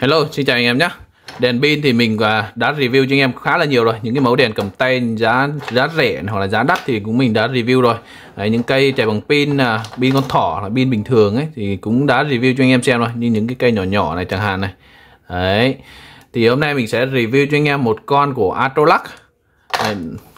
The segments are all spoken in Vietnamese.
Hello, xin chào anh em nhé Đèn pin thì mình đã review cho anh em khá là nhiều rồi Những cái mẫu đèn cầm tay giá giá rẻ hoặc là giá đắt thì cũng mình đã review rồi Đấy, Những cây chạy bằng pin, à, pin con thỏ là pin bình thường ấy Thì cũng đã review cho anh em xem rồi Như những cái cây nhỏ nhỏ này chẳng hạn này Đấy Thì hôm nay mình sẽ review cho anh em một con của Atrolac Đấy,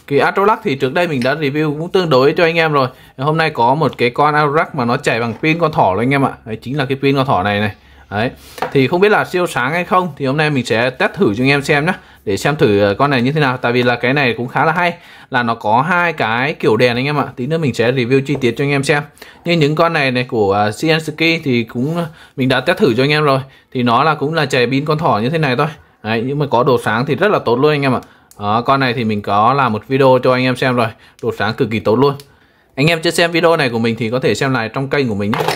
Cái Atrolac thì trước đây mình đã review cũng tương đối cho anh em rồi Hôm nay có một cái con Atrolac mà nó chạy bằng pin con thỏ rồi anh em ạ Đấy, Chính là cái pin con thỏ này này đấy thì không biết là siêu sáng hay không thì hôm nay mình sẽ test thử cho anh em xem nhé để xem thử à, con này như thế nào tại vì là cái này cũng khá là hay là nó có hai cái kiểu đèn anh em ạ tí nữa mình sẽ review chi tiết cho anh em xem như những con này này của Sienski à, thì cũng à, mình đã test thử cho anh em rồi thì nó là cũng là chạy pin con thỏ như thế này thôi đấy nhưng mà có đồ sáng thì rất là tốt luôn anh em ạ đó, con này thì mình có làm một video cho anh em xem rồi đồ sáng cực kỳ tốt luôn anh em chưa xem video này của mình thì có thể xem lại trong kênh của mình nhé.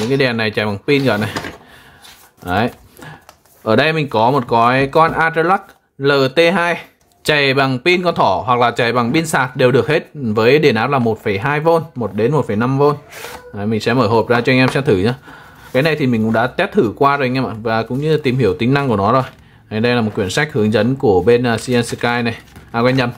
những cái đèn này chạy bằng pin rồi này Đấy. Ở đây mình có một cái con Atrelux LT2 chạy bằng pin con thỏ hoặc là chạy bằng pin sạc đều được hết với điện áp là 1,2V, 1 đến 1,5V. Đấy, mình sẽ mở hộp ra cho anh em xem thử nhé. Cái này thì mình cũng đã test thử qua rồi anh em ạ và cũng như tìm hiểu tính năng của nó rồi. Đấy, đây là một quyển sách hướng dẫn của bên à, CN Sky này. À quên nhầm.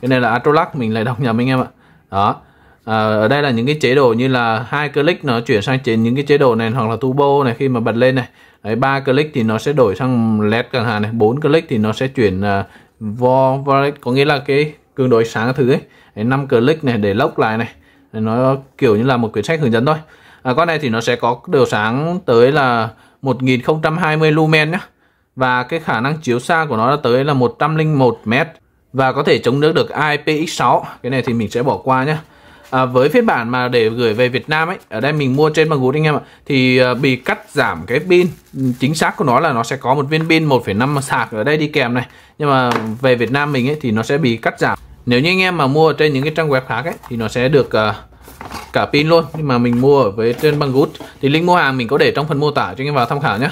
Cái này là Atrolux mình lại đọc nhầm anh em ạ. Đó à, ở đây là những cái chế độ như là hai click nó chuyển sang trên những cái chế độ này hoặc là turbo này khi mà bật lên này đấy ba click thì nó sẽ đổi sang led chẳng hạn này bốn click thì nó sẽ chuyển uh, vo valet có nghĩa là cái cường độ sáng thứ ấy năm click này để lốc lại này đấy, nó kiểu như là một quyển sách hướng dẫn thôi à, con này thì nó sẽ có độ sáng tới là 1020 lumen nhé và cái khả năng chiếu xa của nó là tới là 101 mét và có thể chống nước được IPX6 cái này thì mình sẽ bỏ qua nhé à, với phiên bản mà để gửi về Việt Nam ấy ở đây mình mua trên bằng anh em ạ thì à, bị cắt giảm cái pin ừ, chính xác của nó là nó sẽ có một viên pin 1,5 sạc ở đây đi kèm này nhưng mà về Việt Nam mình ấy thì nó sẽ bị cắt giảm nếu như anh em mà mua trên những cái trang web khác ấy thì nó sẽ được à, cả pin luôn nhưng mà mình mua ở với trên bằng thì link mua hàng mình có để trong phần mô tả cho anh em vào tham khảo nhé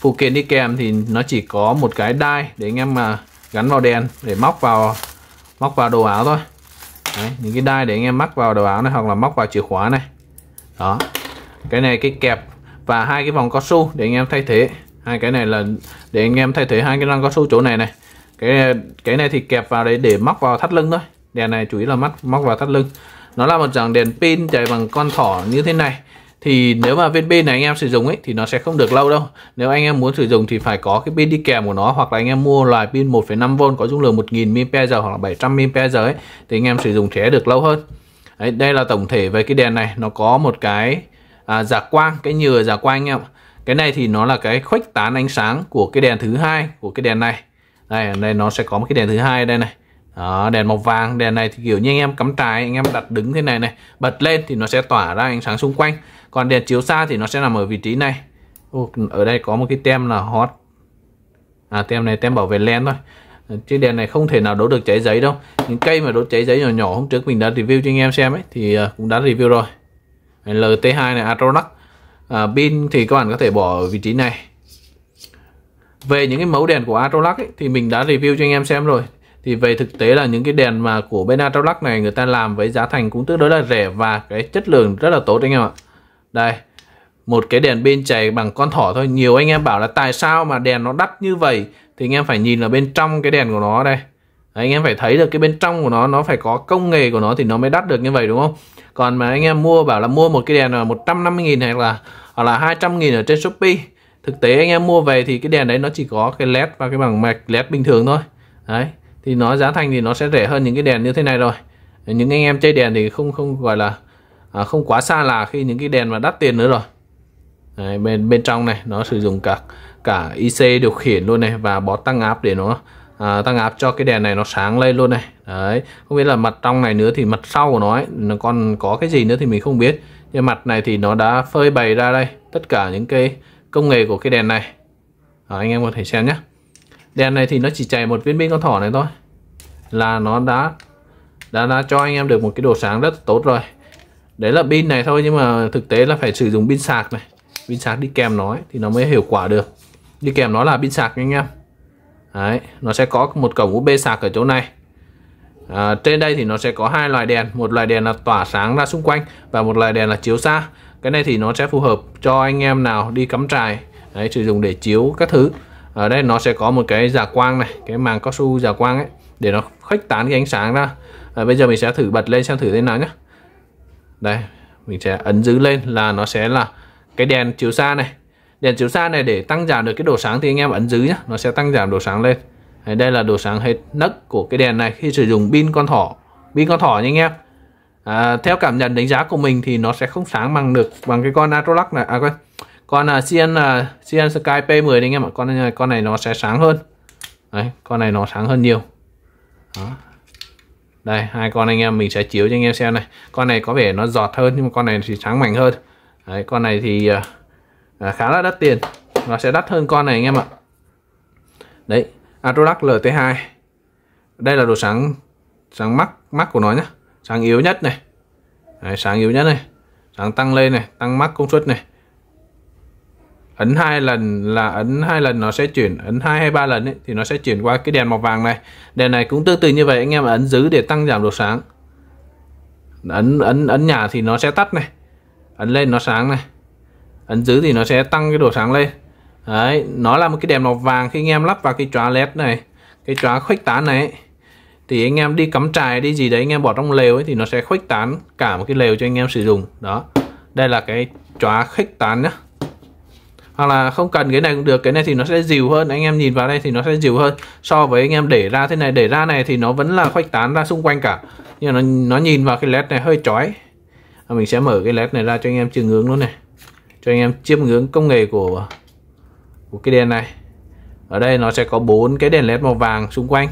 phụ kiện đi kèm thì nó chỉ có một cái đai để anh em mà gắn vào đèn để móc vào móc vào đồ áo thôi Đấy, những cái đai để anh em mắc vào đầu áo này hoặc là móc vào chìa khóa này đó cái này cái kẹp và hai cái vòng cao su để anh em thay thế hai cái này là để anh em thay thế hai cái răng cao su chỗ này này cái cái này thì kẹp vào đấy để móc vào thắt lưng thôi đèn này chủ yếu là móc móc vào thắt lưng nó là một dạng đèn pin chạy bằng con thỏ như thế này thì nếu mà viên pin này anh em sử dụng ấy thì nó sẽ không được lâu đâu nếu anh em muốn sử dụng thì phải có cái pin đi kèm của nó hoặc là anh em mua loại pin 1,5V có dung lượng 1000 mAh hoặc là 700 mAh ấy thì anh em sử dụng sẽ được lâu hơn Đấy, đây là tổng thể về cái đèn này nó có một cái à, giả dạ quang cái nhựa giả dạ quang anh em cái này thì nó là cái khuếch tán ánh sáng của cái đèn thứ hai của cái đèn này đây đây nó sẽ có một cái đèn thứ hai đây này đó, đèn màu vàng đèn này thì kiểu như anh em cắm trại anh em đặt đứng thế này này bật lên thì nó sẽ tỏa ra ánh sáng xung quanh còn đèn chiếu xa thì nó sẽ nằm ở vị trí này Ô, ở đây có một cái tem là hot à tem này tem bảo vệ len thôi chiếc đèn này không thể nào đốt được cháy giấy đâu những cây mà đốt cháy giấy nhỏ nhỏ hôm trước mình đã review cho anh em xem ấy thì à, cũng đã review rồi LT2 này Atronax à, pin thì các bạn có thể bỏ ở vị trí này về những cái mẫu đèn của Atrolac thì mình đã review cho anh em xem rồi thì về thực tế là những cái đèn mà của bên Atralac này người ta làm với giá thành cũng tương đối là rẻ và cái chất lượng rất là tốt anh em ạ đây một cái đèn bên chày bằng con thỏ thôi nhiều anh em bảo là tại sao mà đèn nó đắt như vậy thì anh em phải nhìn là bên trong cái đèn của nó đây Đấy, anh em phải thấy được cái bên trong của nó nó phải có công nghệ của nó thì nó mới đắt được như vậy đúng không còn mà anh em mua bảo là mua một cái đèn là 150.000 hay là hoặc là 200.000 ở trên Shopee thực tế anh em mua về thì cái đèn đấy nó chỉ có cái led và cái bằng mạch led bình thường thôi đấy thì nó giá thành thì nó sẽ rẻ hơn những cái đèn như thế này rồi những anh em chơi đèn thì không không gọi là à, không quá xa là khi những cái đèn mà đắt tiền nữa rồi Đấy, bên bên trong này nó sử dụng cả cả IC điều khiển luôn này và bó tăng áp để nó à, tăng áp cho cái đèn này nó sáng lên luôn này đấy không biết là mặt trong này nữa thì mặt sau của nó ấy, nó còn có cái gì nữa thì mình không biết nhưng mặt này thì nó đã phơi bày ra đây tất cả những cái công nghệ của cái đèn này đó, anh em có thể xem nhé đèn này thì nó chỉ chạy một viên pin con thỏ này thôi là nó đã đã đã cho anh em được một cái độ sáng rất tốt rồi đấy là pin này thôi nhưng mà thực tế là phải sử dụng pin sạc này pin sạc đi kèm nó ấy, thì nó mới hiệu quả được đi kèm nó là pin sạc anh em đấy nó sẽ có một cổng USB sạc ở chỗ này à, trên đây thì nó sẽ có hai loại đèn một loại đèn là tỏa sáng ra xung quanh và một loại đèn là chiếu xa cái này thì nó sẽ phù hợp cho anh em nào đi cắm trại đấy, sử dụng để chiếu các thứ ở đây nó sẽ có một cái giả dạ quang này cái màng cao su giả dạ quang ấy để nó khuếch tán cái ánh sáng ra à, bây giờ mình sẽ thử bật lên xem thử thế nào nhé đây mình sẽ ấn giữ lên là nó sẽ là cái đèn chiếu xa này đèn chiếu xa này để tăng giảm được cái độ sáng thì anh em ấn giữ nhé nó sẽ tăng giảm độ sáng lên à, đây là độ sáng hết nấc của cái đèn này khi sử dụng pin con thỏ pin con thỏ nha anh em à, theo cảm nhận đánh giá của mình thì nó sẽ không sáng bằng được bằng cái con Atrolac này à quên con uh, à, CN uh, à, CN Sky P10 anh em ạ con này con này nó sẽ sáng hơn đấy con này nó sáng hơn nhiều đó. đây hai con anh em mình sẽ chiếu cho anh em xem này con này có vẻ nó giọt hơn nhưng mà con này thì sáng mạnh hơn đấy con này thì uh, khá là đắt tiền nó sẽ đắt hơn con này anh em ạ đấy Atrodax LT2 đây là đồ sáng sáng mắc mắc của nó nhá sáng yếu nhất này đấy, sáng yếu nhất này sáng tăng lên này tăng mắc công suất này ấn hai lần là ấn hai lần nó sẽ chuyển ấn hai hay ba lần ấy, thì nó sẽ chuyển qua cái đèn màu vàng này đèn này cũng tương tự như vậy anh em ấn giữ để tăng giảm độ sáng ấn ấn ấn nhả thì nó sẽ tắt này ấn lên nó sáng này ấn giữ thì nó sẽ tăng cái độ sáng lên đấy nó là một cái đèn màu vàng khi anh em lắp vào cái chóa led này cái chóa khuếch tán này thì anh em đi cắm trại đi gì đấy anh em bỏ trong lều ấy thì nó sẽ khuếch tán cả một cái lều cho anh em sử dụng đó đây là cái chóa khuếch tán nhá hoặc là không cần cái này cũng được cái này thì nó sẽ dịu hơn anh em nhìn vào đây thì nó sẽ dịu hơn so với anh em để ra thế này để ra này thì nó vẫn là khoách tán ra xung quanh cả nhưng nó nó nhìn vào cái led này hơi chói mình sẽ mở cái led này ra cho anh em chiêm ngưỡng luôn này cho anh em chiêm ngưỡng công nghệ của của cái đèn này ở đây nó sẽ có bốn cái đèn led màu vàng xung quanh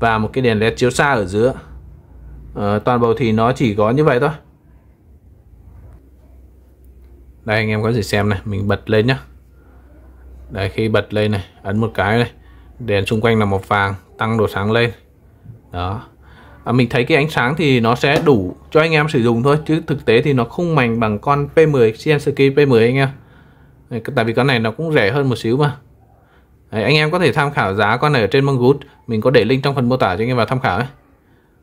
và một cái đèn led chiếu xa ở giữa ờ, toàn bộ thì nó chỉ có như vậy thôi đây anh em có thể xem này mình bật lên nhá đấy khi bật lên này ấn một cái này đèn xung quanh là màu vàng tăng độ sáng lên đó à, mình thấy cái ánh sáng thì nó sẽ đủ cho anh em sử dụng thôi chứ thực tế thì nó không mạnh bằng con P10 Sensky P10 anh em đấy, tại vì con này nó cũng rẻ hơn một xíu mà đấy, anh em có thể tham khảo giá con này ở trên Manggood mình có để link trong phần mô tả cho anh em vào tham khảo ấy.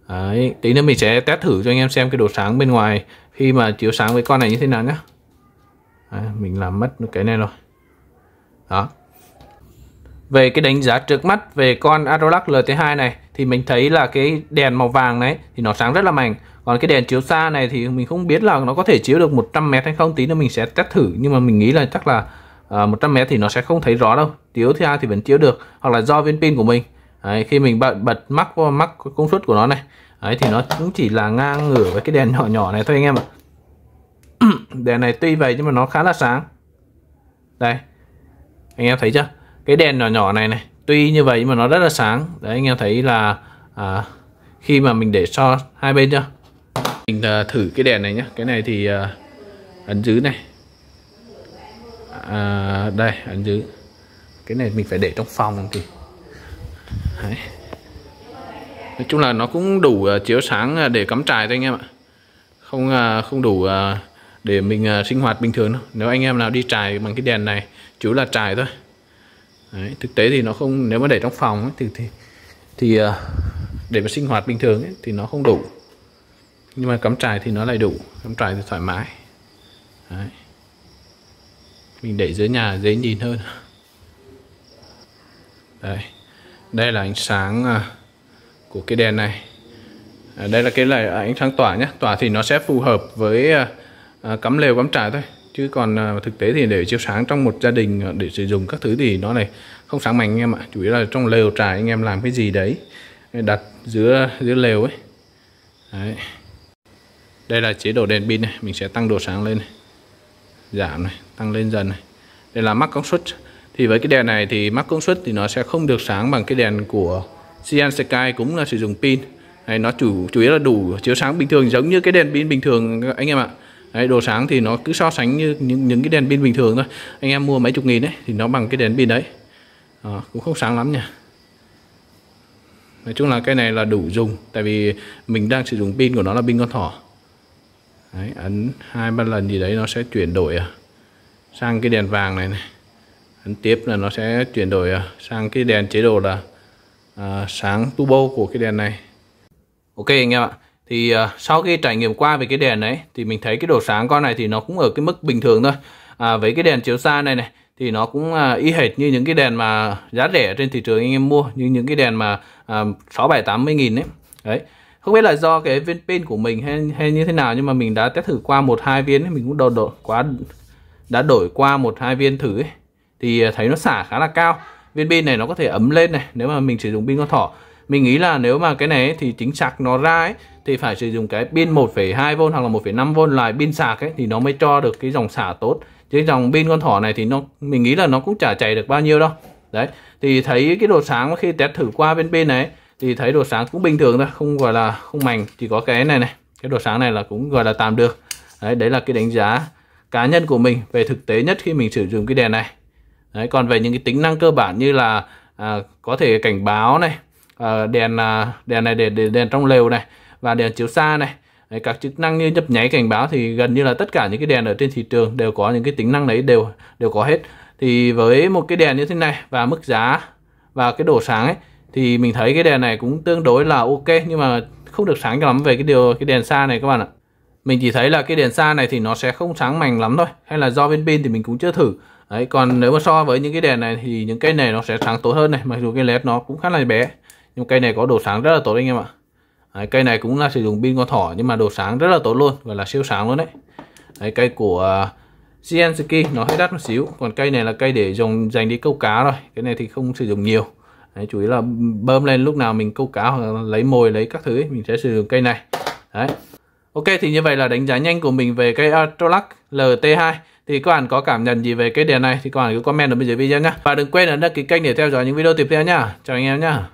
Đấy, tí nữa mình sẽ test thử cho anh em xem cái độ sáng bên ngoài khi mà chiếu sáng với con này như thế nào nhé à, mình làm mất cái này rồi đó về cái đánh giá trước mắt về con Arorax LT2 này thì mình thấy là cái đèn màu vàng đấy thì nó sáng rất là mạnh còn cái đèn chiếu xa này thì mình không biết là nó có thể chiếu được 100 mét hay không tí nữa mình sẽ test thử nhưng mà mình nghĩ là chắc là uh, ờ, 100 mét thì nó sẽ không thấy rõ đâu chiếu thì thì vẫn chiếu được hoặc là do viên pin của mình đấy, khi mình bật bật mắc mắc công suất của nó này đấy thì nó cũng chỉ là ngang ngửa với cái đèn nhỏ nhỏ này thôi anh em ạ đèn này tuy vậy nhưng mà nó khá là sáng đây anh em thấy chưa cái đèn nhỏ nhỏ này này tuy như vậy nhưng mà nó rất là sáng đấy anh em thấy là à, khi mà mình để so hai bên chưa mình uh, thử cái đèn này nhá cái này thì uh, ấn dưới này à, đây ấn dưới cái này mình phải để trong phòng thì Đấy. nói chung là nó cũng đủ uh, chiếu sáng để cắm trại thôi anh em ạ không uh, không đủ uh, để mình à, sinh hoạt bình thường nếu anh em nào đi trải bằng cái đèn này chủ là trải thôi Đấy, thực tế thì nó không nếu mà để trong phòng ấy, thì thì, thì à, để mà sinh hoạt bình thường ấy, thì nó không đủ nhưng mà cắm trại thì nó lại đủ cắm trại thì thoải mái Đấy. mình để dưới nhà dễ nhìn hơn đây đây là ánh sáng à, của cái đèn này đây là cái là ánh sáng tỏa nhé tỏa thì nó sẽ phù hợp với à, cắm lều cắm trại thôi chứ còn à, thực tế thì để chiếu sáng trong một gia đình à, để sử dụng các thứ thì nó này không sáng mạnh anh em ạ chủ yếu là trong lều trại anh em làm cái gì đấy à, đặt giữa giữa lều ấy đấy. đây là chế độ đèn pin này mình sẽ tăng độ sáng lên này. giảm này tăng lên dần này đây là mắc công suất thì với cái đèn này thì mắc công suất thì nó sẽ không được sáng bằng cái đèn của Cyan Sky cũng là sử dụng pin hay nó chủ chủ yếu là đủ chiếu sáng bình thường giống như cái đèn pin bình thường anh em ạ đấy, đồ sáng thì nó cứ so sánh như những, những cái đèn pin bình thường thôi anh em mua mấy chục nghìn đấy thì nó bằng cái đèn pin đấy à, cũng không sáng lắm nha nói chung là cái này là đủ dùng tại vì mình đang sử dụng pin của nó là pin con thỏ đấy, ấn hai ba lần gì đấy nó sẽ chuyển đổi à, sang cái đèn vàng này này ấn tiếp là nó sẽ chuyển đổi à, sang cái đèn chế độ là à, sáng turbo của cái đèn này ok anh em ạ thì uh, sau khi trải nghiệm qua về cái đèn đấy thì mình thấy cái độ sáng con này thì nó cũng ở cái mức bình thường thôi à, với cái đèn chiếu xa này này thì nó cũng uh, y hệt như những cái đèn mà giá rẻ trên thị trường anh em mua như những cái đèn mà à, sáu bảy tám mươi nghìn ấy đấy không biết là do cái viên pin của mình hay hay như thế nào nhưng mà mình đã test thử qua một hai viên ấy, mình cũng đồ độ quá đã đổi qua một hai viên thử ấy, thì thấy nó xả khá là cao viên pin này nó có thể ấm lên này nếu mà mình sử dụng pin con thỏ mình nghĩ là nếu mà cái này thì chính xác nó ra ấy thì phải sử dụng cái pin 1,2V hoặc là 1,5V loại pin sạc ấy thì nó mới cho được cái dòng xả tốt chứ dòng pin con thỏ này thì nó mình nghĩ là nó cũng chả chạy được bao nhiêu đâu đấy thì thấy cái độ sáng khi test thử qua bên bên này thì thấy độ sáng cũng bình thường thôi không gọi là không mảnh chỉ có cái này này cái độ sáng này là cũng gọi là tạm được đấy đấy là cái đánh giá cá nhân của mình về thực tế nhất khi mình sử dụng cái đèn này đấy còn về những cái tính năng cơ bản như là à, có thể cảnh báo này à, đèn à, đèn này đèn để đèn trong lều này và đèn chiếu xa này đấy, các chức năng như nhấp nháy cảnh báo thì gần như là tất cả những cái đèn ở trên thị trường đều có những cái tính năng đấy đều đều có hết thì với một cái đèn như thế này và mức giá và cái độ sáng ấy thì mình thấy cái đèn này cũng tương đối là ok nhưng mà không được sáng lắm về cái điều cái đèn xa này các bạn ạ mình chỉ thấy là cái đèn xa này thì nó sẽ không sáng mảnh lắm thôi hay là do bên pin thì mình cũng chưa thử đấy còn nếu mà so với những cái đèn này thì những cây này nó sẽ sáng tốt hơn này mặc dù cái led nó cũng khá là bé nhưng cây này có độ sáng rất là tốt anh em ạ đấy, cây này cũng là sử dụng pin con thỏ nhưng mà độ sáng rất là tốt luôn và là siêu sáng luôn đấy, đấy cây của uh, nó hơi đắt một xíu còn cây này là cây để dùng dành đi câu cá rồi cái này thì không sử dụng nhiều đấy, chủ yếu là bơm lên lúc nào mình câu cá hoặc là lấy mồi lấy các thứ ấy, mình sẽ sử dụng cây này đấy Ok thì như vậy là đánh giá nhanh của mình về cây Atrolac LT2 thì các bạn có cảm nhận gì về cái đèn này thì các bạn cứ comment ở bên dưới video nhé và đừng quên là đăng ký kênh để theo dõi những video tiếp theo nhá chào anh em nhá